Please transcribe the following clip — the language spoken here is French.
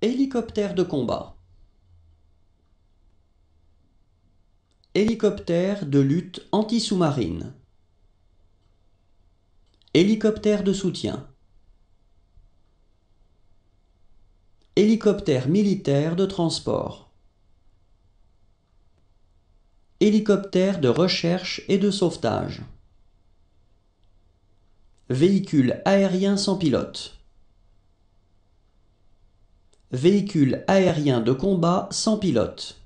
Hélicoptère de combat. Hélicoptère de lutte anti-sous-marine. Hélicoptère de soutien. Hélicoptère militaire de transport. Hélicoptère de recherche et de sauvetage. Véhicule aérien sans pilote. Véhicule aérien de combat sans pilote.